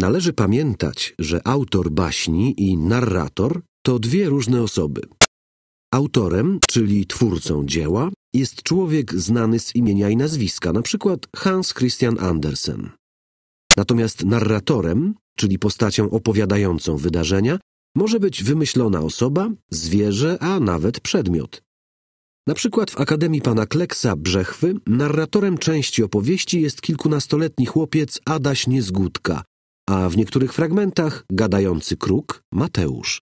Należy pamiętać, że autor baśni i narrator to dwie różne osoby. Autorem, czyli twórcą dzieła, jest człowiek znany z imienia i nazwiska, np. Hans Christian Andersen. Natomiast narratorem, czyli postacią opowiadającą wydarzenia, może być wymyślona osoba, zwierzę, a nawet przedmiot. Na przykład w Akademii pana Kleksa Brzechwy narratorem części opowieści jest kilkunastoletni chłopiec Adaś Niezgódka, a w niektórych fragmentach gadający kruk Mateusz.